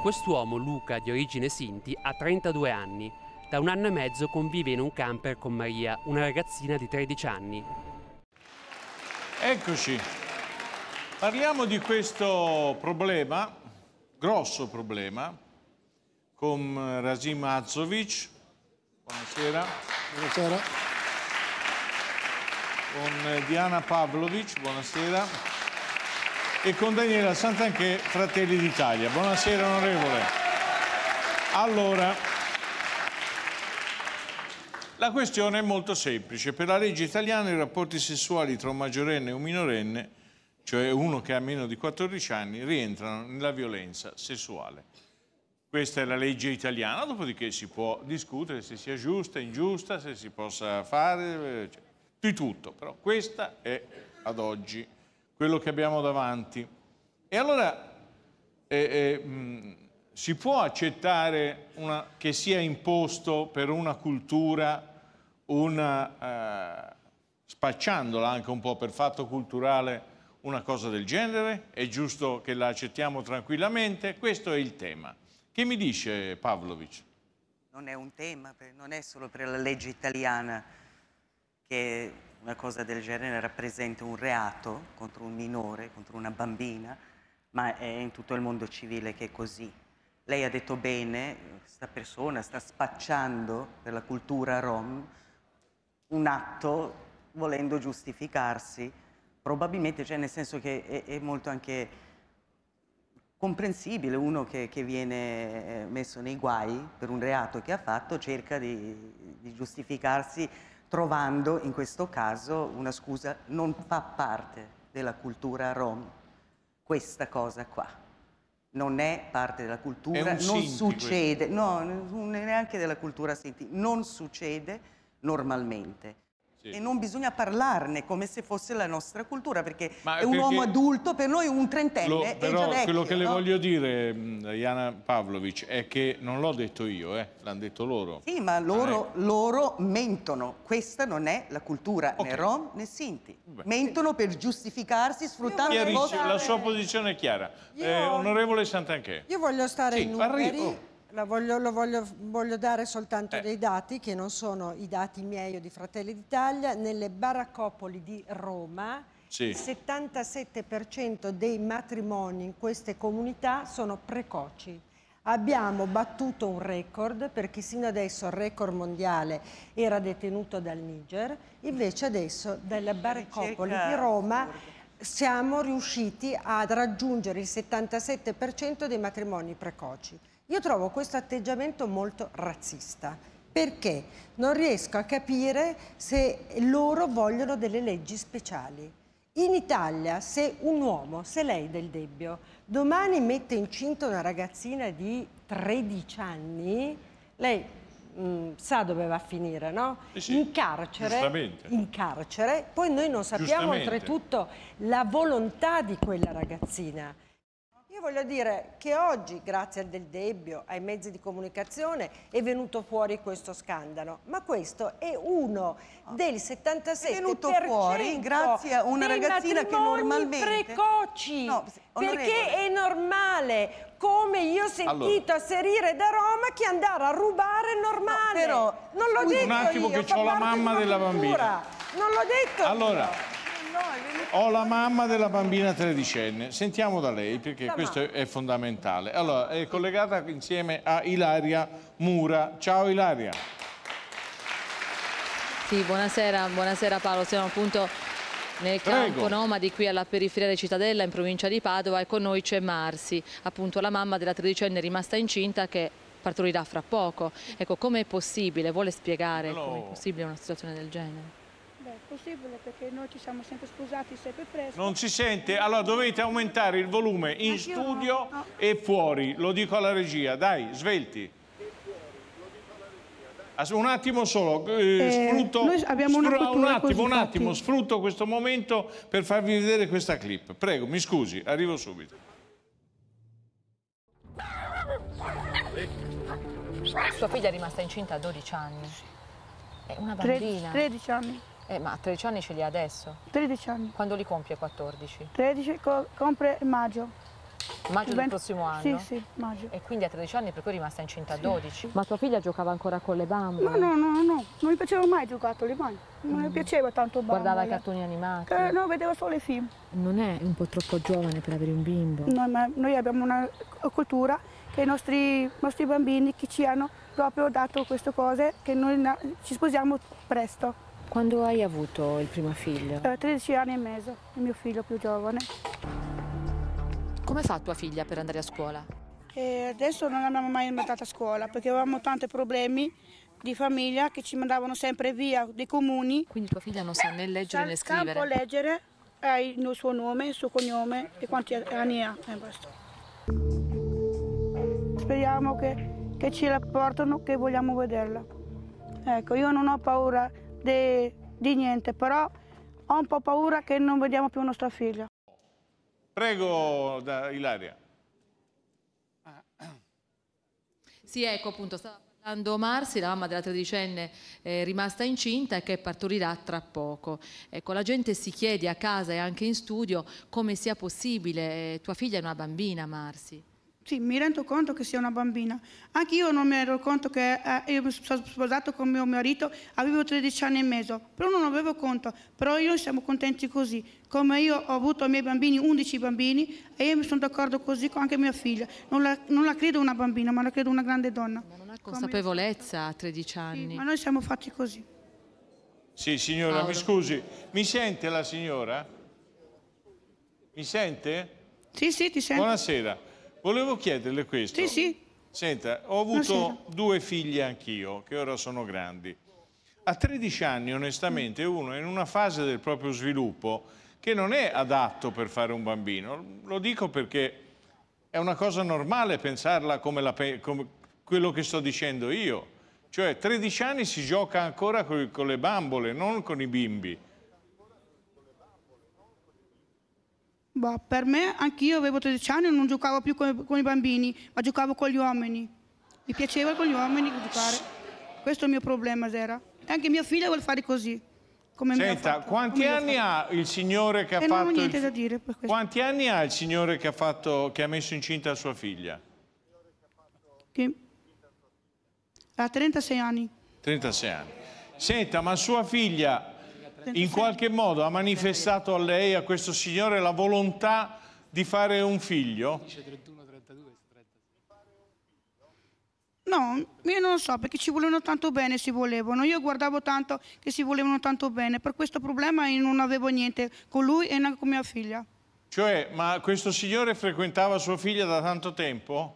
Quest'uomo, Luca, di origine Sinti, ha 32 anni. Da un anno e mezzo convive in un camper con Maria, una ragazzina di 13 anni. Eccoci. Parliamo di questo problema, grosso problema, con eh, Razim Azovic. Buonasera. Buonasera. Con eh, Diana Pavlovic, buonasera e con Daniela Santanchè, Fratelli d'Italia. Buonasera onorevole. Allora, la questione è molto semplice. Per la legge italiana i rapporti sessuali tra un maggiorenne e un minorenne, cioè uno che ha meno di 14 anni, rientrano nella violenza sessuale. Questa è la legge italiana, dopodiché si può discutere se sia giusta, ingiusta, se si possa fare, di tutto, però questa è ad oggi quello che abbiamo davanti. E allora eh, eh, mh, mm, si può accettare una, che sia imposto per una cultura una, eh, spacciandola anche un po' per fatto culturale una cosa del genere? È giusto che la accettiamo tranquillamente? Questo è il tema. Che mi dice Pavlovic? Non è un tema, non è solo per la legge italiana che una cosa del genere rappresenta un reato contro un minore, contro una bambina, ma è in tutto il mondo civile che è così. Lei ha detto bene, questa persona sta spacciando per la cultura rom un atto volendo giustificarsi, probabilmente, cioè nel senso che è, è molto anche comprensibile, uno che, che, viene eh, messo nei guai per un reato che ha fatto cerca di, di giustificarsi trovando in questo caso una scusa non fa parte della cultura rom questa cosa qua non è parte della cultura non succede questo. no neanche della cultura senti, non succede normalmente sì. e non bisogna parlarne come se fosse la nostra cultura, perché Ma è perché un uomo adulto, per noi un trentenne lo, però vecchio, quello che no? le voglio dire, Diana mm, Pavlovic, è che non l'ho detto io, eh, l'hanno detto loro. Sì, ma loro, ah, ecco. loro, mentono. Questa non è la cultura okay. né Rom né Sinti. Beh. Mentono per giustificarsi sfruttando il voto. La sua posizione è chiara. Eh, onorevole Santanchè. Io voglio stare sì, in Ungheria. Oh. Voglio, voglio, voglio, dare soltanto eh. dei dati che non sono i dati miei o di Fratelli d'Italia. Nelle baraccopoli di Roma sì. il 77% dei matrimoni in queste comunità sono precoci. Abbiamo battuto un record perché sino adesso il record mondiale era detenuto dal Niger, invece adesso dalle baraccopoli di Roma siamo riusciti ad raggiungere il 77% dei matrimoni precoci. Io trovo questo atteggiamento molto razzista perché non riesco a capire se loro vogliono delle leggi speciali. In Italia, se un uomo, se lei del Debbio, domani mette incinta una ragazzina di 13 anni, lei mh, mm, sa dove va a finire, no? Eh sì, in, carcere, in carcere. Poi noi non sappiamo oltretutto la volontà di quella ragazzina. Io voglio dire che oggi, grazie al Del Debbio, ai mezzi di comunicazione, è venuto fuori questo scandalo, ma questo è uno del 77% è venuto fuori grazie a una ragazzina che normalmente precoci. No, perché è normale come io ho sentito allora. asserire da Roma che andare a rubare è normale. No, però non l'ho detto un attimo io, che ho la mamma della bambina. Non l'ho detto. Allora, io. Ho la mamma della bambina tredicenne, sentiamo da lei perché la questo mamma. è fondamentale. Allora, è collegata insieme a Ilaria Mura. Ciao Ilaria. Sì, buonasera, buonasera Paolo, siamo appunto nel campo nomadi qui alla periferia di Cittadella in provincia di Padova e con noi c'è Marsi, appunto la mamma della tredicenne rimasta incinta che partorirà fra poco. Ecco, com'è possibile? Vuole spiegare no. com'è possibile una situazione del genere? possibile perché noi ci siamo sempre scusati, sempre presto. Non si sente? Allora dovete aumentare il volume in studio e fuori, lo dico alla regia, dai, svelti. Ah, un attimo solo, eh, sfrutto, eh, sfrutto un, attimo, un attimo, sfrutto questo momento per farvi vedere questa clip. Prego, mi scusi, arrivo subito. Sua figlia è rimasta incinta a 12 anni. È una bambina. 13 anni. Eh, ma 13 anni ce li ha adesso? 13 anni. Quando li compie 14? 13 co compre maggio. Maggio del prossimo anno? Sì, sì, maggio. E quindi a 13 anni per cui è rimasta incinta sì. a 12? Ma tua figlia giocava ancora con le bambole? No, no, no, no. non mi piaceva mai giocattoli, mai. Non mm. mi piaceva tanto bambole. Guardava i cartoni animati? Eh, no, vedeva solo i film. Non è un po' troppo giovane per avere un bimbo? No, ma noi abbiamo una cultura che i nostri, nostri bambini che ci hanno proprio dato queste cose, che noi ci sposiamo presto. Quando hai avuto il primo figlio? A eh, 13 anni e mezzo, il mio figlio più giovane. Come fa tua figlia per andare a scuola? E adesso non l'abbiamo mai mandata a scuola perché avevamo tanti problemi di famiglia che ci mandavano sempre via dei comuni. Quindi tua figlia non sa né leggere né scrivere? Non può leggere, ha eh, il suo nome, il suo cognome e quanti anni ha e basta. Speriamo che, che ce la portano, che vogliamo vederla. Ecco, io non ho paura di, niente, però ho un po' paura che non vediamo più nostra figlia. Prego, da Ilaria. Ah, sì, ecco appunto, stava parlando Marsi, la mamma della tredicenne eh, rimasta incinta e che partorirà tra poco. Ecco, la gente si chiede a casa e anche in studio come sia possibile, eh, tua figlia è una bambina Marsi. Sì, mi rendo conto che sia una bambina. Anche io non mi ero conto che eh, io mi sono sposato con mio marito, avevo 13 anni e mezzo, però non avevo conto. Però io siamo contenti così. Come io ho avuto i miei bambini, 11 bambini, e io mi sono d'accordo così con anche mia figlia. Non la, non la, credo una bambina, ma la credo una grande donna. Ma non ha consapevolezza a 13 anni. Sì, ma noi siamo fatti così. Sì, signora, Paolo. mi scusi. Mi sente la signora? Mi sente? Sì, sì, ti sento. Buonasera. Volevo chiederle questo. Sì, sì. Senta, ho avuto no, due figli anch'io, che ora sono grandi. A 13 anni, onestamente, mm. uno è in una fase del proprio sviluppo che non è adatto per fare un bambino. Lo dico perché è una cosa normale pensarla come, la, come quello che sto dicendo io. Cioè, 13 anni si gioca ancora con, con le bambole, non con i bimbi. Bah, per me, anch'io avevo 13 anni e non giocavo più con, con, i bambini, ma giocavo con gli uomini. Mi piaceva con gli uomini giocare. Questo è il mio problema, era. E anche mia figlia vuole fare così. Come Senta, quanti come anni ha il signore che ha e fatto... Non ho niente il... da dire per questo. Quanti anni ha il signore che ha, fatto, che ha messo incinta sua figlia? Che... Ha 36 anni. 36 anni. Senta, ma sua figlia in qualche modo ha manifestato a lei, a questo signore, la volontà di fare un figlio? No, io non lo so, perché ci volevano tanto bene, si volevano. Io guardavo tanto che si volevano tanto bene. Per questo problema io non avevo niente con lui e neanche con mia figlia. Cioè, ma questo signore frequentava sua figlia da tanto tempo?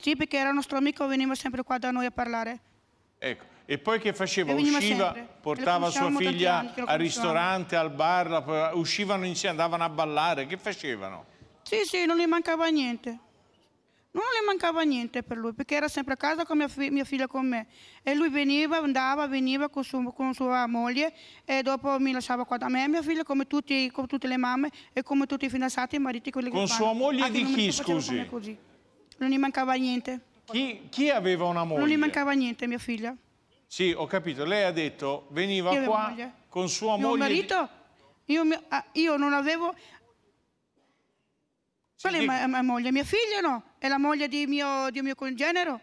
Sì, perché era nostro amico e veniva sempre qua da noi a parlare. Ecco, e poi che faceva? Usciva, sempre. portava sua figlia anni, al ristorante, al bar, uscivano insieme, andavano a ballare, che facevano? Sì, sì, non gli mancava niente. Non gli mancava niente per lui, perché era sempre a casa con mia, fi mia figlia con me. E lui veniva, andava, veniva con, su con, sua moglie e dopo mi lasciava qua da me. e Mia figlia, come, tutti, come tutte le mamme e come tutti i fidanzati, e i mariti, quelli con che Con sua fanno. moglie Anche di chi, scusi? Non gli mancava niente. Chi, chi aveva una moglie? Non gli mancava niente, mia figlia. Sì, ho capito. Lei ha detto veniva io qua con sua mio moglie. marito? Io, ah, io non avevo... Sì, Qual è mia, mia moglie? Mia figlia no? È la moglie di mio, di mio congenero?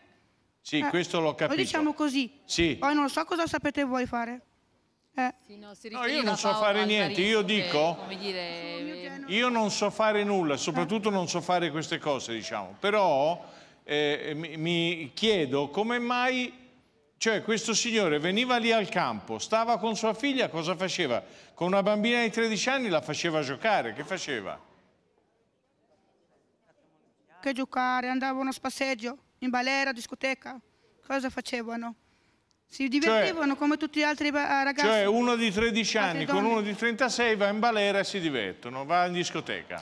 Sì, eh, questo l'ho capito. Lo diciamo così. Sì. Poi non so cosa sapete voi fare. Eh. Sì, no, no, io non so Paolo fare niente, io dico... Che, dire... Io non so fare nulla, eh. soprattutto eh. non so fare queste cose, diciamo. Però eh, mi, mi chiedo come mai cioè questo signore veniva lì al campo, stava con sua figlia, cosa faceva? Con una bambina di 13 anni la faceva giocare, che faceva? Che giocare, andavano a spasseggio, in balera, discoteca, cosa facevano? Si cioè divertivano cioè, come tutti gli altri ah, ragazzi. Cioè uno di 13 anni con uno di 36 va in balera e si divertono, va in discoteca.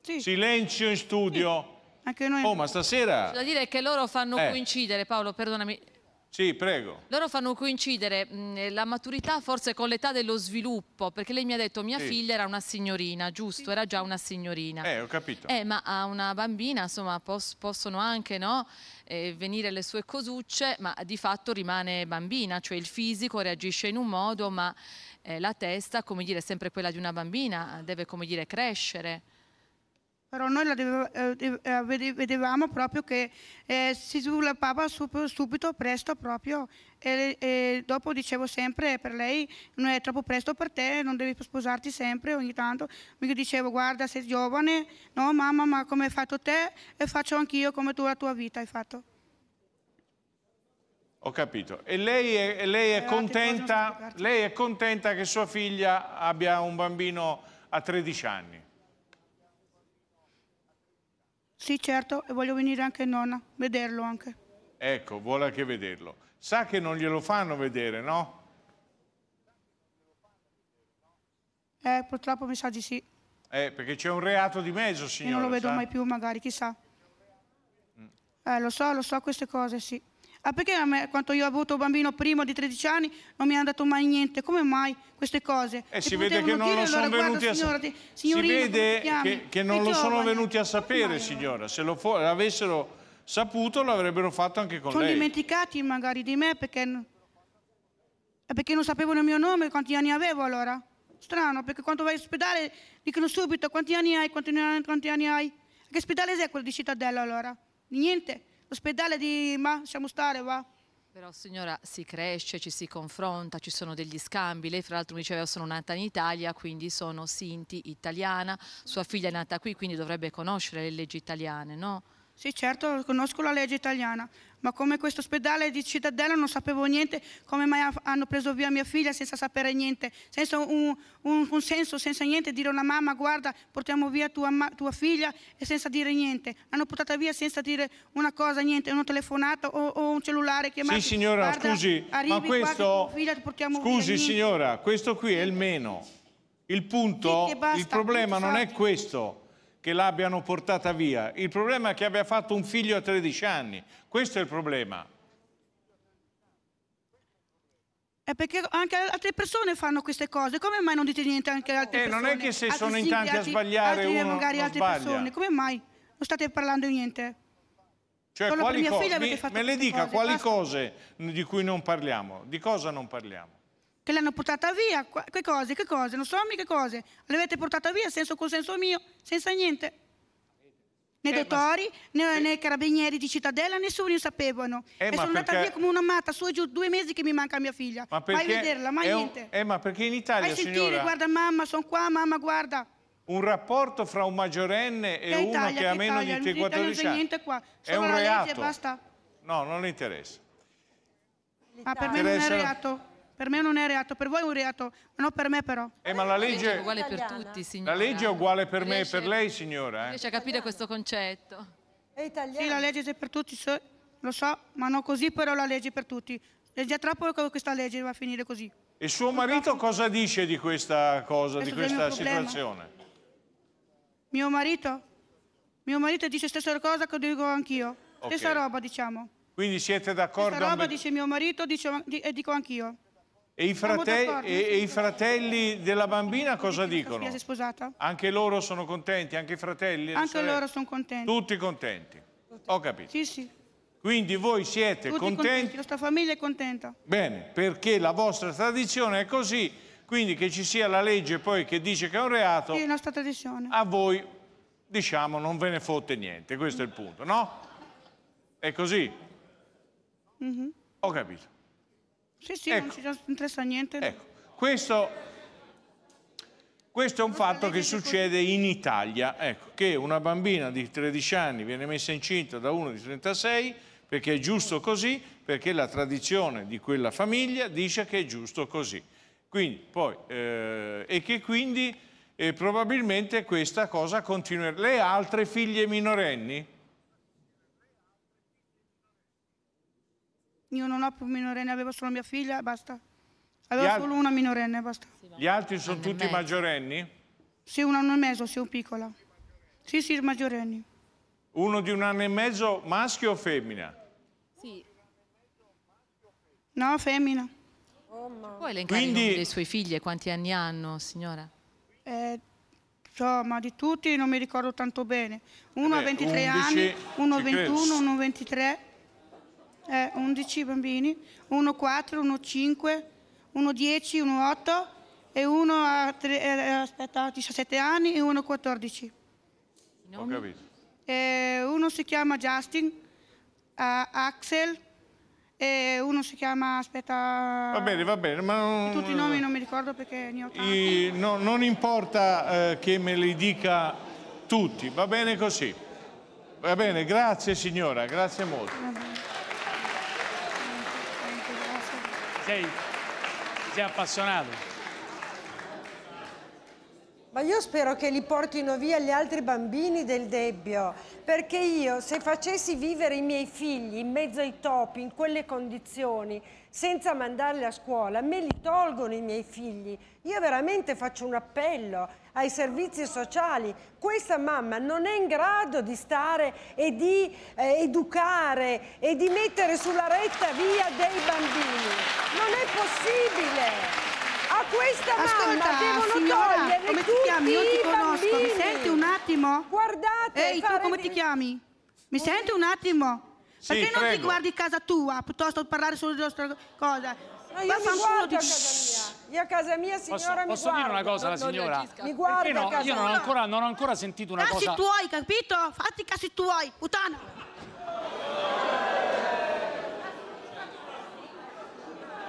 Sì. Silenzio in studio. Sì. Anche noi... Oh, ma stasera... C'è da dire che loro fanno eh. coincidere, Paolo, perdonami, sì, prego. Loro fanno coincidere mh, mm, la maturità forse con l'età dello sviluppo, perché lei mi ha detto mia sì. figlia era una signorina, giusto, sì. era già una signorina. Eh, ho capito. Eh, ma a una bambina, insomma, pos possono anche, no, eh, venire le sue cosucce, ma di fatto rimane bambina, cioè il fisico reagisce in un modo, ma eh, la testa, come dire, è sempre quella di una bambina, deve, come dire, crescere però noi deve, eh, eh, vedevamo proprio che eh, si sviluppava subito, presto proprio e, e, dopo dicevo sempre eh, per lei non è troppo presto per te, non devi sposarti sempre ogni tanto, mi dicevo guarda sei giovane, no mamma ma come hai fatto te e faccio anch'io come tu la tua vita hai fatto. Ho capito. E lei è, lei è, contenta, lei è contenta che sua figlia abbia un bambino a 13 anni? Sì, certo, e voglio venire anche nonna, vederlo anche. Ecco, vuole anche vederlo. Sa che non glielo fanno vedere, no? Eh, purtroppo mi sa di sì. Eh, perché c'è un reato di mezzo, signora. Io non lo vedo sa? mai più, magari, chissà. Mm. Eh, lo so, lo so queste cose, sì. Ah, perché a me, quando io ho avuto bambino primo di 13 anni, non mi è andato mai niente? Come mai queste cose? Eh, si vede che non dire, lo sono allora, venuti a sapere. Si vede che, che, non lo sono venuti a sapere, signora. Se lo avessero saputo, l'avrebbero fatto anche con sono lei. Sono dimenticati magari di me perché... Eh, perché non sapevano il mio nome, quanti anni avevo allora? Strano, perché quando vai in ospedale dicono subito quanti anni hai, quanti anni, quanti anni hai. Che ospedale è quello di Cittadella allora? Niente l'ospedale di ma lasciamo stare va. Però signora si cresce, ci si confronta, ci sono degli scambi, lei fra l'altro mi diceva sono nata in Italia quindi sono Sinti italiana, sua figlia è nata qui quindi dovrebbe conoscere le leggi italiane no? Sì, certo, conosco la legge italiana, ma come questo ospedale di Cittadella non sapevo niente, come mai hanno preso via mia figlia senza sapere niente, senza un, un, un senso, senza niente, dire a una mamma guarda portiamo via tua, tua, figlia e senza dire niente, l'hanno portata via senza dire una cosa, niente, una telefonata o, o un cellulare che Sì signora, guarda, scusi, ma questo, figlia, scusi via, signora, questo qui è il meno, il punto, sì, basta, il problema non è esatto. questo che l'abbiano portata via. Il problema è che abbia fatto un figlio a 13 anni. Questo è il problema. È eh, perché anche altre persone fanno queste cose. Come mai non dite niente anche alle altre eh, persone? Non è che se altri sono in tanti altri, a sbagliare altri, uno magari altre sbaglia. persone. Come mai non state parlando niente? Cioè, Solo quali mia co- mi, me le dica cose, quali basta. cose di cui non parliamo. Di cosa non parliamo? che l'hanno portata via, che cose, che cose, non so mica che cose, l'avete portata via senza consenso mio, senza niente. Né eh, dottori, ma... né, né, carabinieri di cittadella, nessuno ne sapevano. Eh, e sono perché... andata via come una matta, su e giù, due mesi che mi manca mia figlia. Ma perché... Mai vederla, mai un... niente. Eh, ma perché in Italia, Vai signora... sentire, guarda mamma, sono qua, mamma, guarda un rapporto fra un maggiorenne e che uno Italia, che ha meno di 14 anni non è un reato. No, non interessa. Ma per me non è reato. Per me non è reato, per voi è un reato, ma non per me però. Eh, ma la legge, la legge è uguale per tutti, signora. La legge è uguale per me e per lei, signora. Eh? Riesce a capire questo concetto. È italiana. Sì, la legge è per tutti, so, lo so, ma non così però la legge è per tutti. È già troppo questa legge va a finire così. E suo marito cosa dice di questa cosa, questo di questa situazione? Mio marito? Mio marito dice stessa cosa che dico anch'io. Okay. Stessa roba, diciamo. Quindi siete d'accordo? Stessa roba dice mio marito dice, e dico anch'io. E i, frate- e, eh, e i, fratelli della bambina cosa dicono? Mia si è sposata. Anche loro sono contenti, anche i fratelli? Anche loro sono contenti. Tutti contenti. Tutti. Ho capito. Sì, sì. Quindi voi siete Tutti contenti? contenti? La nostra famiglia è contenta. Bene, perché la vostra tradizione è così, quindi che ci sia la legge poi che dice che è un reato... Sì, è la nostra tradizione. A voi, diciamo, non ve ne fotte niente, questo è il punto, no? È così? Mm -hmm. Ho capito. Sì, sì, ecco. non ci interessa niente. Ecco, questo, questo è un non fatto che succede in Italia, ecco, che una bambina di 13 anni viene messa incinta da uno di 36 perché è giusto così, perché la tradizione di quella famiglia dice che è giusto così. Quindi, poi, eh, e che quindi eh, probabilmente questa cosa continuerà. Le altre figlie minorenni? Io non ho più minorenne, avevo solo mia figlia e basta. Avevo solo una minorenne e basta. Gli altri sono tutti maggiorenni? Sì, un anno e mezzo, sì, un piccola. Sì, sì, maggiorenni. Uno di un anno e mezzo maschio o femmina? Sì. No, femmina. Puoi oh, elencare Quindi... le sue figlie, quanti anni hanno, signora? Eh, so, di tutti non mi ricordo tanto bene. Uno ha 23 11, anni, uno 21, uno 23 eh, 11 bambini, uno 4, uno 5, uno 10, uno 8 e uno a, 3, eh, aspetta, 17 anni e uno 14. Ho capito. Eh, uno si chiama Justin, eh, Axel, e uno si chiama, aspetta... Va bene, va bene, ma... Non... Tutti i nomi non mi ricordo perché ne ho tanti. I, no, non importa eh, che me li dica tutti, va bene così. Va bene, grazie signora, grazie molto. sei, sei appassionato. Ma io spero che li portino via gli altri bambini del Debbio, perché io se facessi vivere i miei figli in mezzo ai topi, in quelle condizioni, senza mandarli a scuola, me li tolgono i miei figli. Io veramente faccio un appello ai servizi sociali. Questa mamma non è in grado di stare e di eh, educare e di mettere sulla retta via dei bambini. Non è possibile. A questa Ascolta, mamma devono signora, togliere come ti chiami? Io ti conosco, bambini. mi senti un attimo? Guardate, Ehi, tu come di... ti chiami? Mi senti un attimo? Sì, Perché prego. non ti guardi casa tua piuttosto che parlare solo di nostra cosa? No, io Ma mi guardo a casa mia. Io a casa mia, signora, posso, posso dire una cosa alla signora? Mi guarda no, Io non ho, ancora, non ho, ancora, sentito una casi cosa... Casi tuoi, capito? Fatti i casi tuoi, puttana!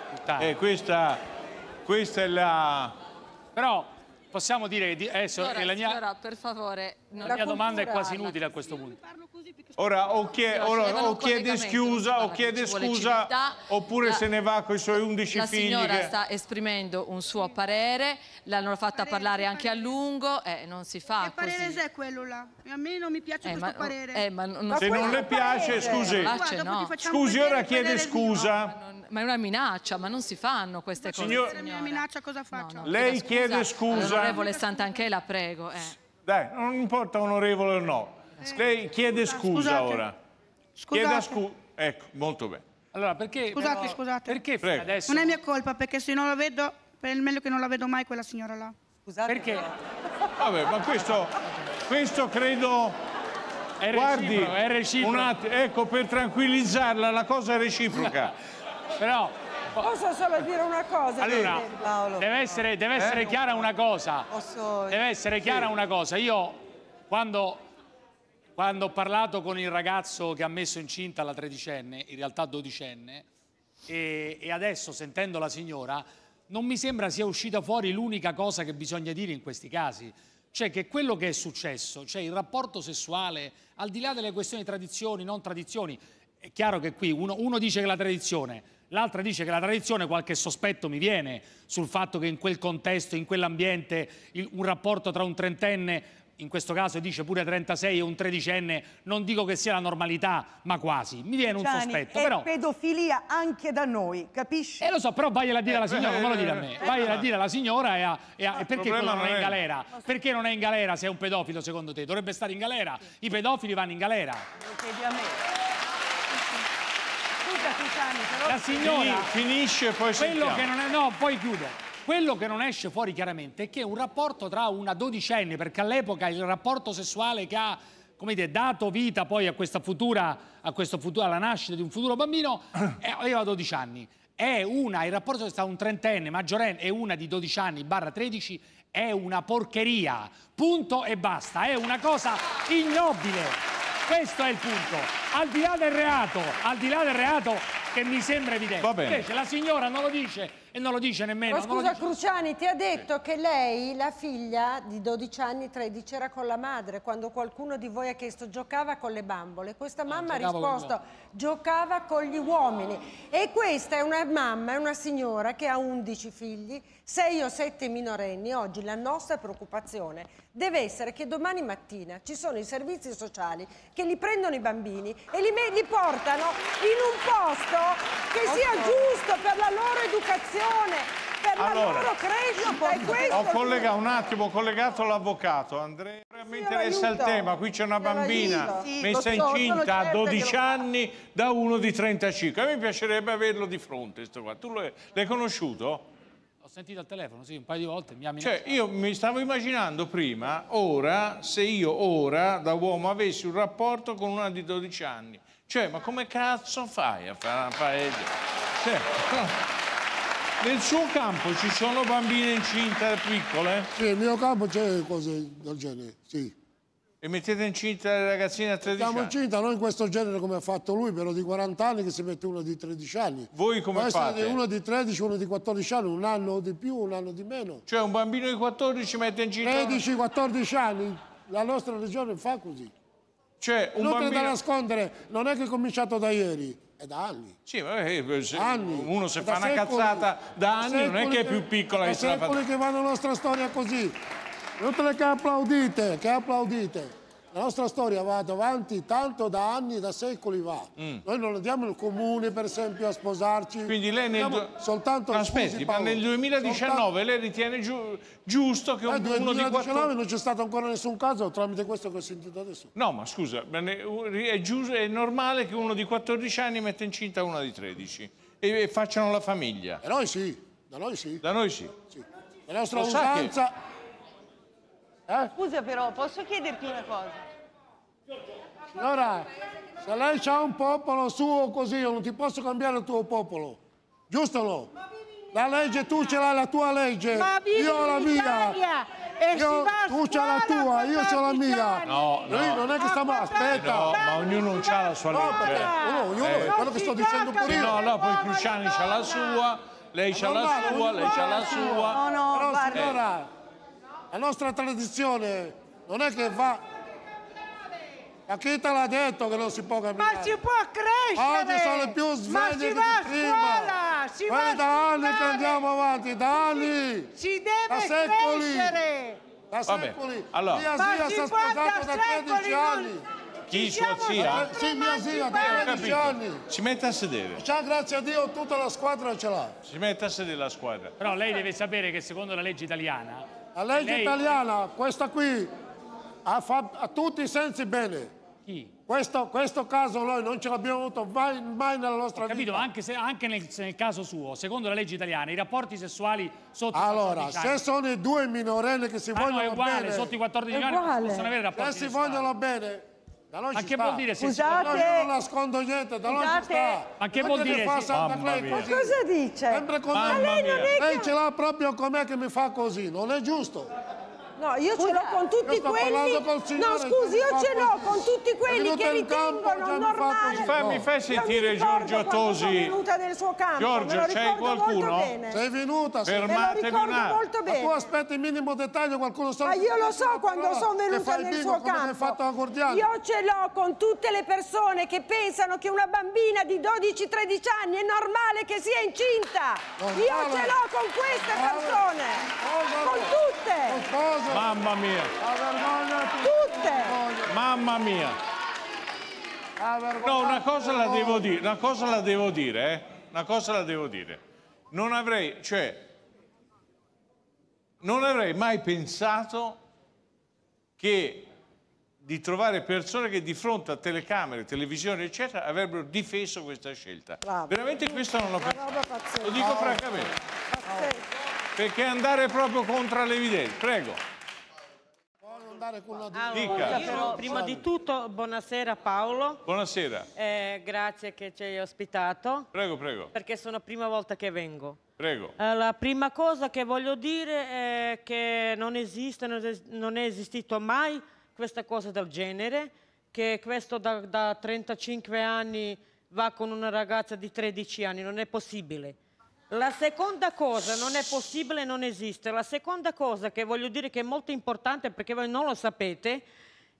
puttana. Eh, questa, questa è la... Però possiamo dire... Di, signora, è la mia... signora, per favore, la, mia domanda è quasi inutile a questo punto. Ora o, chiede, ora, o chiede scusa, o chiede scusa oppure la, se ne va con i suoi 11 figli. La signora che... sta esprimendo un suo parere, l'hanno fatta parere, parlare anche a lungo, eh, non si fa che così. Che parere è quello là? A me non mi piace eh, questo ma, oh, parere. Eh, ma, non, ma se non le piace, scusi. Piace, no. Scusi, ora chiede scusa. No, ma, è una minaccia, ma non si fanno queste cose. Signor... Se è una minaccia cosa faccio? No, lei chiede scusa. Onorevole Sant'Anchè, la prego. Eh. Dai, non importa onorevole o no. Eh, Lei chiede scusa, scusa ora. Scusate. Scu ecco, molto bene. Allora, perché... Scusate, però, scusate. Perché Prego. adesso... Non è mia colpa, perché se non la vedo, per il meglio che non la vedo mai quella signora là. Scusate. Perché? Vabbè, ma questo, questo credo... È Guardi, recipro, è reciproco. un attimo, ecco, per tranquillizzarla, la cosa è reciproca. però Posso solo dire una cosa? Allora, Paolo. deve essere, deve eh? essere eh? chiara una cosa. Posso... Deve essere chiara sì. una cosa. Io, quando, quando ho parlato con il ragazzo che ha messo incinta la tredicenne, in realtà dodicenne, e, e adesso sentendo la signora, non mi sembra sia uscita fuori l'unica cosa che bisogna dire in questi casi cioè che quello che è successo, cioè il rapporto sessuale, al di là delle questioni tradizioni, non tradizioni, è chiaro che qui uno, uno dice che la tradizione L'altra dice che la tradizione qualche sospetto mi viene sul fatto che in quel contesto, in quell'ambiente, un rapporto tra un trentenne in questo caso dice pure 36 e un tredicenne, non dico che sia la normalità, ma quasi. Mi viene Gianni, un sospetto. È però... pedofilia anche da noi, capisci? Eh lo so, però vai a dire alla eh, signora, eh, come lo dire a eh, me. Eh, vai a dire alla signora e, a, e, a, e perché non, non è in galera? Perché non è in galera se è un pedofilo secondo te? Dovrebbe stare in galera. I pedofili vanno in galera. Lo chiedi a me scusa però... La signora... Fini, finisce e poi quello che non è, No, poi chiude. Quello che non esce fuori chiaramente è che un rapporto tra una dodicenne, perché all'epoca il rapporto sessuale che ha come dire, dato vita poi a questa futura, a futuro, alla nascita di un futuro bambino, aveva 12 anni. È una, il rapporto tra un trentenne, maggiorenne e una di 12 anni, barra 13, è una porcheria. Punto e basta. È una cosa ignobile. Questo è il punto. Al di là del reato, al di là del reato che mi sembra evidente. Va bene. Invece la signora non lo dice e non lo dice nemmeno. Ma scusa dice... Cruciani, ti ha detto sì. che lei, la figlia di 12 anni, 13, era con la madre quando qualcuno di voi ha chiesto giocava con le bambole. Questa ah, mamma ha risposto giocava con gli uomini. E questa è una mamma, è una signora che ha 11 figli, 6 o 7 minorenni. Oggi la nostra preoccupazione deve essere che domani mattina ci sono i servizi sociali che li prendono i bambini e li, li portano in un che sia giusto per la loro educazione per allora, la loro crescita è ho collegato un attimo ho collegato l'avvocato Andrea sì, mi interessa il tema qui c'è una bambina sì, messa so, incinta a 12 anni da uno di 35 a me piacerebbe averlo di fronte tu l'hai conosciuto? Ho sentito al telefono, sì, un paio di volte mi ha cioè, minacciato. Cioè, io mi stavo immaginando prima, ora, se io ora, da uomo, avessi un rapporto con una di 12 anni. Cioè, ma come cazzo fai a fare una paella? Cioè, nel suo campo ci sono bambine incinte piccole? Sì, nel mio campo c'è cose del genere, sì. E mettete incinta le ragazzine a 13 Siamo anni? Siamo incinta, non in questo genere come ha fatto lui, però di 40 anni che si mette una di 13 anni. Voi come Può fate? Una di 13, una di 14 anni, un anno di più, un anno di meno. Cioè un bambino di 14 mette incinta... 13-14 anni, la nostra regione fa così. Cioè, un Inutile bambino... da nascondere, non è che è cominciato da ieri, è da anni. Sì, ma eh, se anni. uno se da fa secoli, una cazzata da anni non è che è più piccola che se la fa. Da secoli che va la nostra storia così. le che applaudite, che applaudite. La nostra storia va avanti tanto da anni, da secoli va. Mm. Noi non andiamo in comune, per esempio, a sposarci. Quindi lei nel, do... soltanto Aspetti, ma nel 2019 soltanto... lei ritiene giu... giusto che un eh, Nel 2019 quattro... non c'è stato ancora nessun caso tramite questo che ho sentito adesso. No, ma scusa, è, giusto, è normale che uno di 14 anni metta incinta una di 13 e, facciano la famiglia. Da noi sì, da noi sì. Da noi sì. sì. La nostra usanza... Che... Eh? Scusa però, posso chiederti una cosa? Signora, se lei ha un popolo suo così, io non ti posso cambiare il tuo popolo. Giusto no? La legge, tu ce l'hai la tua legge, io ho la mia. Io, tu c'hai la tua, io ho la mia. No, no. non è che stiamo... Aspetta. No, ma ognuno ha la sua legge. No, perché, no, ognuno, eh. è quello che sto dicendo pure io. No, no, poi Cruciani c'ha la sua, lei c'ha la sua, lei c'ha la sua. No, no, eh la nostra tradizione non è che va... Ma chi te l'ha detto che non si può cambiare? Ma si può crescere! Oggi sono più svegli di prima! Si Noi da anni che andiamo avanti, da anni! Si, si deve da secoli. crescere! Da secoli! Allora. Mia zia si è sposata da 13 anni! Chi sua zia? Sì, mia zia, da 13 anni! Ci mette a sedere! Già grazie a Dio tutta la squadra ce l'ha! Ci mette a sedere la squadra! Però lei deve sapere che secondo la legge italiana la legge lei... italiana, questa qui, ha fatto a tutti i sensi bene. Chi? Questo, questo, caso noi non ce l'abbiamo avuto mai, mai, nella nostra capito, vita. Capito, anche, anche, nel, nel caso suo, secondo la legge italiana, i rapporti sessuali sotto allora, i 14 anni... Allora, se sono i due minorenni che si ah vogliono no, uguale, bene... sotto i 14 anni possono avere rapporti Se si vogliono bene, da noi ma che sta. vuol dire se Scusate, si... io non nascondo niente, da noi ci sta. Ma che vuol dire? Fa sì. Santa Clay così. Cosa dice? Sempre con me. Lei, lei ce l'ha proprio con me che mi fa così, non è giusto. No, io Scusa, ce l'ho con tutti quelli. no, scusi, io ce l'ho con tutti quelli che ritengono normale. Fammi fai sentire Giorgio Tosi. Campo, Giorgio, c'è qualcuno? Sei venuta, sei fermatevi un attimo. tu aspetti il minimo dettaglio, qualcuno sa. Ma io lo so quando sono venuta nel suo campo. Io ce l'ho con tutte le persone che pensano che una bambina di 12-13 anni è normale che sia incinta. Io ce l'ho con queste persone. Con tutte Tutte! Mamma mia! La vergogna Tutte! Vergogna. Mamma mia! No, una cosa la devo dire, una cosa la devo dire, eh? Una cosa la devo dire. Non avrei, cioè, non avrei mai pensato che di trovare persone che di fronte a telecamere, televisione, eccetera, avrebbero difeso questa scelta. Bravo. Veramente questo non l'ho pensato. Lo dico oh. francamente. Pazzesco perché andare proprio contro l'evidenza. Prego. Allora, io, prima di tutto buonasera Paolo. Buonasera. Eh, grazie che ci hai ospitato. Prego, prego. Perché sono la prima volta che vengo. Prego. Eh, la prima cosa che voglio dire è che non esiste, non è esistito mai questa cosa del genere, che questo da, da 35 anni va con una ragazza di 13 anni, non è possibile la seconda cosa, non è possibile, non esiste. La seconda cosa che voglio dire che è molto importante perché voi non lo sapete,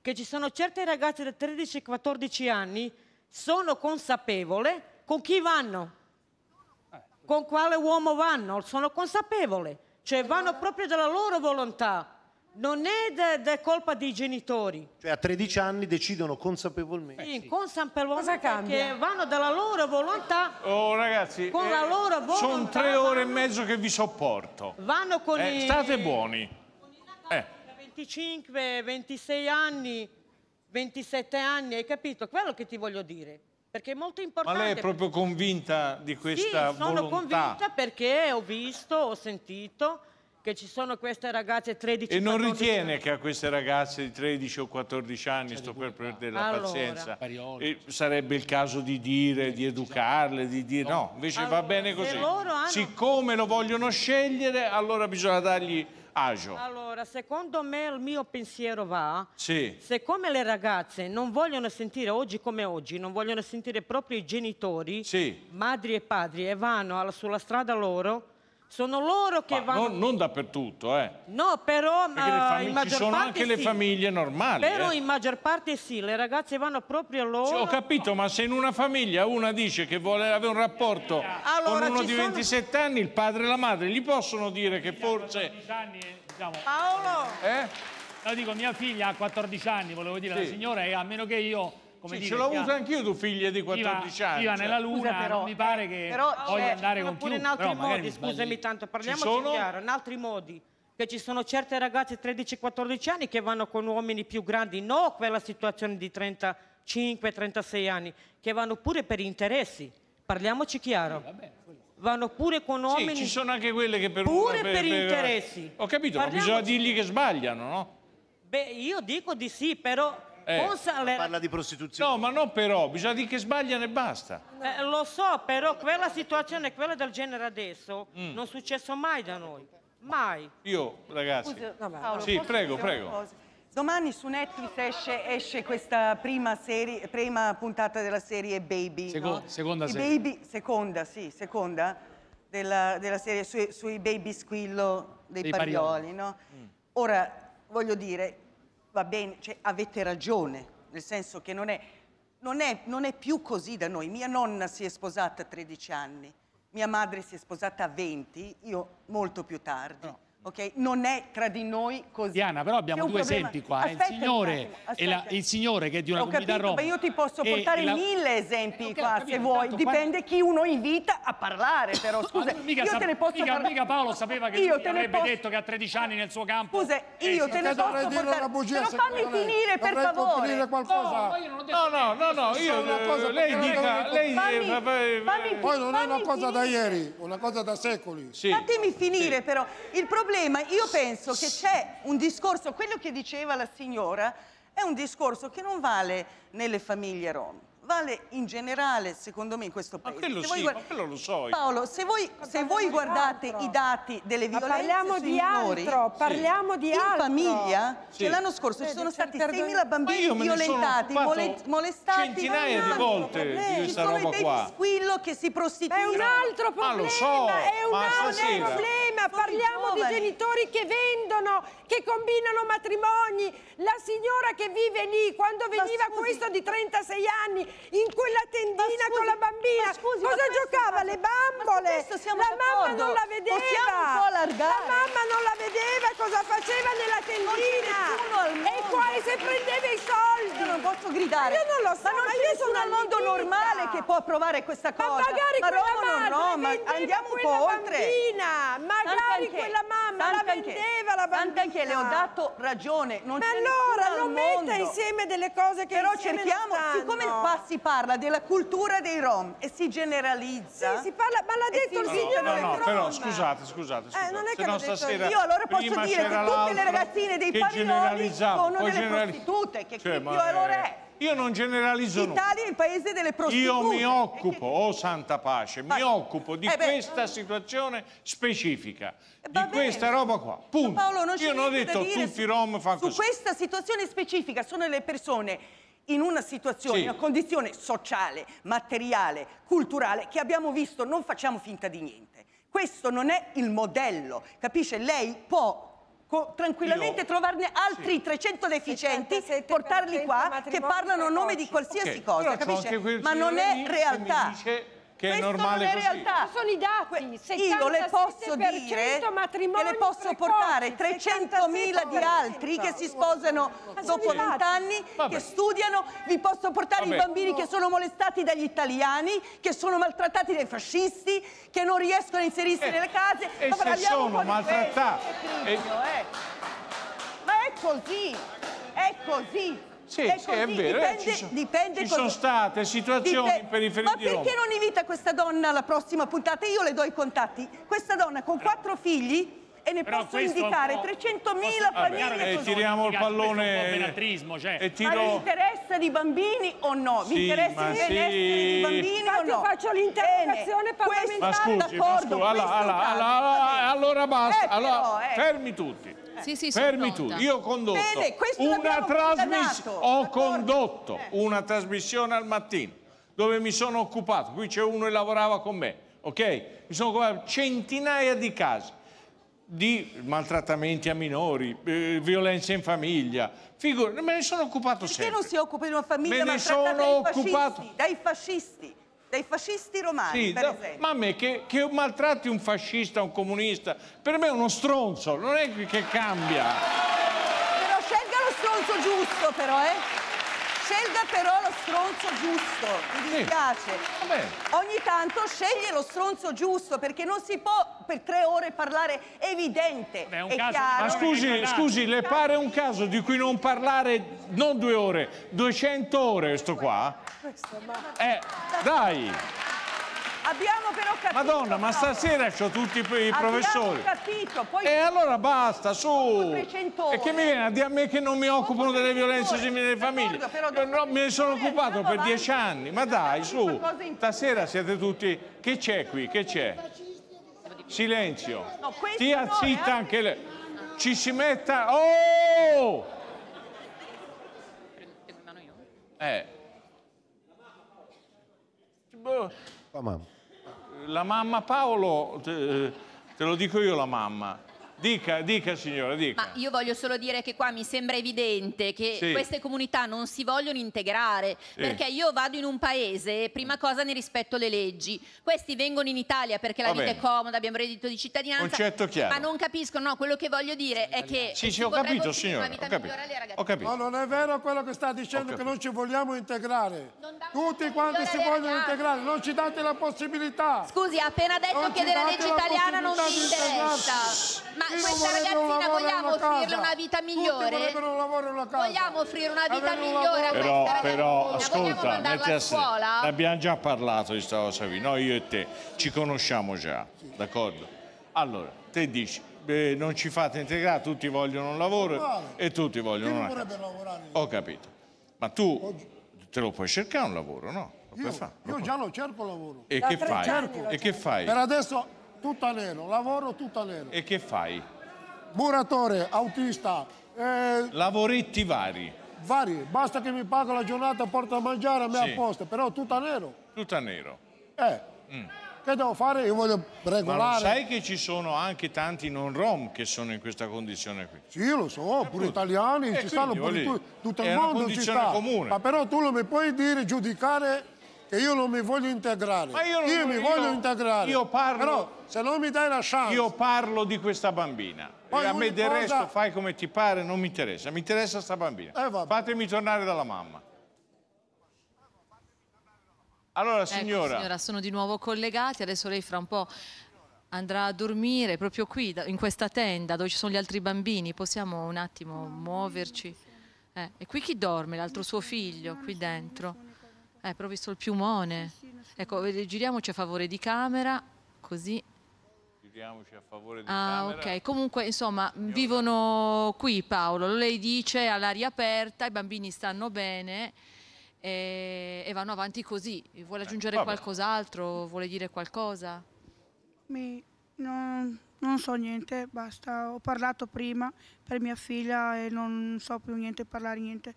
che ci sono certi ragazzi da 13-14 anni sono consapevole con chi vanno, con quale uomo vanno, sono consapevole, cioè vanno proprio dalla loro volontà non è de, de colpa dei genitori. Cioè a 13 anni decidono consapevolmente. Sì, eh sì. consapevolmente che vanno dalla loro volontà. Oh ragazzi, con eh, la loro volontà. Sono tre ore e mezzo che vi sopporto. Vanno con eh, i... State buoni. Con eh. 25, 26 anni, 27 anni, hai capito? Quello che ti voglio dire perché è molto importante. Ma lei è proprio convinta di questa sì, sono volontà? sono convinta perché ho visto, ho sentito che ci sono queste ragazze 13 E non ritiene anni. che a queste ragazze di 13 o 14 anni, cioè, sto per perdere la allora. pazienza, e sarebbe il caso di dire, di educarle, di dire no, invece allora, va bene così. Hanno... Siccome lo vogliono scegliere, allora bisogna dargli agio. Allora, secondo me il mio pensiero va, sì. siccome le ragazze non vogliono sentire oggi come oggi, non vogliono sentire proprio i genitori, sì. madri e padri, e vanno sulla strada loro, sono loro che ma vanno... Non, non dappertutto, eh. No, però... Eh, ma, ci sono anche sì. le famiglie normali. Però eh. in maggior parte sì, le ragazze vanno proprio loro. Cioè, ho capito, ma se in una famiglia una dice che vuole avere un rapporto allora, con uno di 27 anni, il padre e la madre gli possono dire che forse... Anni, diciamo, diciamo... Paolo! Eh? No, dico, mia figlia ha 14 anni, volevo dire, sì. la signora, e a meno che io come sì, dire, ce l'ho avuto anch'io tu figlia di 14 anni. Iva cioè. nella luna, Scusa, però, mi pare che però, voglia cioè, eh, andare con chiunque. Però in altri però modi, scusami tanto, parliamoci sono... chiaro, in altri modi che ci sono certe ragazze 13-14 anni che vanno con uomini più grandi, no quella situazione di 35-36 anni, che vanno pure per interessi, parliamoci chiaro. Vanno pure con uomini... Sì, ci sono anche quelle che per... Pure per, per interessi. Per... Ho capito, parliamoci... ma bisogna dirgli che sbagliano, no? Beh, io dico di sì, però eh. Le... Parla di prostituzione. No, ma non però, bisogna dire che sbagliano e basta. Eh, lo so, però quella situazione, quella del genere adesso, mm. non è successo mai da noi. Mai. Io, ragazzi. Scusa, no, Paolo, sì, prego, prego. Domani su Netflix esce, esce questa prima, serie, prima, puntata della serie Baby. Seco no? Seconda I serie. Baby, seconda, sì, seconda della, della serie sui, sui baby squillo dei, dei parioli, parioli. No? Mm. Ora, voglio dire, va bene, cioè, avete ragione, nel senso che non è, non, è, non è, più così da noi. Mia nonna si è sposata a 13 anni, mia madre si è sposata a 20, io molto più tardi. No ok? Non è tra di noi così. Diana, però abbiamo due problema. esempi qua. Eh. Aspetta, il, signore la, il signore che è di una Ho comunità capito, Roma. Ma io ti posso portare la... mille esempi eh, qua, capito, se vuoi. Dipende quando... chi uno invita a parlare, però scusa. mica io te ne posso mica, mica Paolo sapeva che io te avrebbe posso... detto che ha 13 anni nel suo campo. Scusa, io eh, te, te ne posso portare. Una bugia, però fammi eh, finire, per favore. Dire qualcosa. No, no, no, no, io lei dica, lei poi non è una cosa da ieri, una cosa da secoli. Fatemi finire però. Il problema problema, io penso che c'è un discorso, quello che diceva la signora, è un discorso che non vale nelle famiglie rom vale in generale, secondo me, in questo paese. Ma quello se sì, guarda... ma quello lo so. Io. Paolo, se voi, se voi guardate altro. i dati delle violenze parliamo di minori, altro, parliamo di in altro. famiglia, cioè, sì. l'anno scorso Vede, ci sono cioè, stati 6.000 bambini violentati, molestati. Centinaia di volte di questa roba qua. Ci squillo che si prostituiscono. È un altro problema, ma lo so, è un altro problema. Parliamo di genitori che vendono, che combinano matrimoni. La signora che vive lì, quando veniva questo di 36 anni, in quella tendina scusi, con la bambina. Scusi, Cosa giocava? Le bambole. La mamma non la vedeva. Possiamo un po' allargare. La mamma non la vedeva cosa faceva nella tendina e poi se prendeva i soldi. Io non posso gridare. io non lo so, ma, non ma io sono al mondo normale che può provare questa cosa. Ma magari ma quella Roma, no, no, ma andiamo un po' oltre. Bambina, magari quella mamma Tanta la vendeva la bambina. Tanto anche le ho dato ragione, non Ma allora non metta insieme delle cose che Però cerchiamo, siccome qua si parla della cultura dei Rom e si generalizza. Sì, si parla, ma l'ha detto il signore. No, no, però scusate, scusate, scusate. Eh, non è che l'ho detto io, allora posso dire dire che tutte le ragazzine dei paviloni sono delle generali... prostitute, che cioè, ma, allora eh, è. Io non generalizzo nulla. L'Italia è il paese delle prostitute. Io mi occupo, oh santa pace, mi occupo di eh questa eh. situazione specifica, Va di bene. questa roba qua. Punto. Paolo, non Io non ho detto tutti su, i rom fanno così. Su questa situazione specifica sono le persone in una situazione, sì. una condizione sociale, materiale, culturale che abbiamo visto, non facciamo finta di niente. Questo non è il modello, capisce? Lei può tranquillamente Io, trovarne altri sì. 300 deficienti, portarli qua, che parlano a nome di qualsiasi okay. cosa, Ma non è realtà che Questo è normale non è così. realtà. Sono i dati. Io le posso dire che le posso portare 300.000 di altri che si sposano dopo 20 anni, Vabbè. che studiano, vi posso portare Vabbè. i bambini che sono molestati dagli italiani, che sono maltrattati dai fascisti, che non riescono a inserirsi eh. nelle case. E Ma se sono maltrattati... Eh. eh. Ma è così, è così. Sì, è, sì, è vero. Eh, dipende, ci, so, dipende ci sono state situazioni dipende, in periferia Ma perché non invita questa donna alla prossima puntata? Io le do i contatti. Questa donna con quattro figli e ne Però posso indicare 300.000 famiglie eh, tiriamo il pallone cioè. e tiro... ma vi interessa di bambini o no? vi sì, interessa il benessere sì. di bambini Infatti o no? Io faccio l'interpretazione parlamentare ma scusi, ma scusi. Allora, allora, allora, allora basta eh, però, eh. fermi tutti eh. Sì, sì, Fermi tu, io ho condotto, Bene, una, trasmis ho condotto eh. una trasmissione al mattino dove mi sono occupato, qui c'è uno che lavorava con me, ok? Mi sono occupato centinaia di casi di maltrattamenti a minori, eh, violenza in famiglia, Figura, me ne sono occupato Perché sempre. Perché non si occupa di una famiglia me ne sono occupato. Fascisti, dai fascisti? dei fascisti romani, sì, da, Ma a me che, che, maltratti un fascista, un comunista, per me è uno stronzo, non è che cambia. Però scelga lo stronzo giusto, però, eh. Scelga però lo stronzo giusto, mi dispiace. Sì. Ogni tanto sceglie lo stronzo giusto perché non si può per tre ore parlare evidente. Beh, è caso, chiaro. Ma scusi, scusi, le pare un caso di cui non parlare non due ore, 200 ore sto qua? Questo, ma... Eh, dai! Abbiamo però capito. Madonna, ma stasera c'ho tutti i professori. Abbiamo capito. Poi... E allora basta, su. E che mi viene a dire a me che non mi occupano delle violenze simili alle famiglie? Però, no, me ne sono occupato per dieci anni. Ma dai, su. Stasera siete tutti... Che c'è qui? Che c'è? Silenzio. Tia zitta anche lei. Ci si metta... Oh! Eh. Boh. Mamma la mamma Paolo, te, eh, te lo dico io la mamma, Dica, dica signora, dica. Ma io voglio solo dire che qua mi sembra evidente che sì. queste comunità non si vogliono integrare, sì. perché io vado in un paese e prima cosa ne rispetto le leggi. Questi vengono in Italia perché la Va vita bene. è comoda, abbiamo reddito di cittadinanza. Concetto chiaro. Ma non capiscono, no, quello che voglio dire è che Sì, sì, ho capito, signora. ho capito. ho capito. No, non è vero quello che sta dicendo che non ci vogliamo integrare. Tutti quanti si vogliono ragazze. integrare, non ci date la possibilità. Scusi, ha appena detto non che della legge italiana non ci interessa. Ma questa ragazzina vogliamo offrirle una vita migliore? Vogliamo offrire una vita migliore a però, questa però, ascolta, a scuola? Abbiamo già parlato di questa cosa qui, noi Io e te ci conosciamo già, d'accordo? Allora, te dici, eh, non ci fate integrare, tutti vogliono un lavoro e tutti vogliono una casa. Lavorare. Ho capito. Ma tu Oggi. te lo puoi cercare un lavoro, no? io, puoi fare, io puoi. già lo cerco lavoro. E, che fai? Cerco. e che fai? Per adesso Tutta nero, lavoro tutta nero. E che fai? Muratore, autista. Eh... Lavoretti vari. Vari, basta che mi pago la giornata, porto a mangiare a me sì. apposta, però tutta nero. Tutta nero. Eh. Mm. Che devo fare? Io voglio regolare. Ma sai che ci sono anche tanti non rom che sono in questa condizione qui? Sì, lo so, eh, pure tutto. italiani, eh, ci stanno, pure tu, tutto il mondo ci sta. Comune. Ma però tu non mi puoi dire, giudicare che io non mi voglio integrare. Ma io, io mi voglio io, integrare. Io parlo, Però se non mi dai la chance... Io parlo di questa bambina. Poi a me del resto fai come ti pare, non mi interessa. Mi interessa sta bambina. Eh, Fatemi tornare dalla mamma. Allora, ecco, signora... Ecco, signora, sono di nuovo collegati. Adesso lei fra un po' andrà a dormire proprio qui, in questa tenda dove ci sono gli altri bambini. Possiamo un attimo muoverci? Eh, e qui chi dorme? L'altro suo figlio, qui dentro. Hai eh, proprio visto il piumone. ecco, giriamoci a favore di camera, così. Giriamoci a favore di ah, camera. Ah, ok. Comunque, insomma, Signora. vivono qui Paolo. Lei dice all'aria aperta, i bambini stanno bene e, e vanno avanti così. Vuole eh, aggiungere eh, qualcos'altro? Vuole dire qualcosa? Mi, non, non so niente, basta. Ho parlato prima per mia figlia e non so più niente, parlare niente.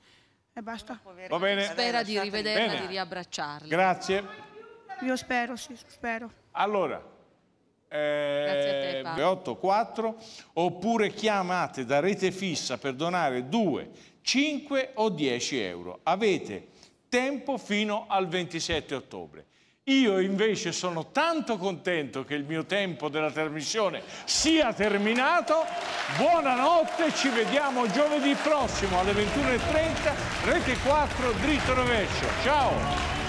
E basta. Va bene. Spera di rivederla, Bene. di riabbracciarla. Grazie. Io spero, sì, spero. Allora, Grazie eh, 84 oppure chiamate da rete fissa per donare 2, 5 o 10 euro. Avete tempo fino al 27 ottobre. Io invece sono tanto contento che il mio tempo della trasmissione sia terminato. Buonanotte, ci vediamo giovedì prossimo alle 21.30, Rete 4, dritto rovescio. Ciao!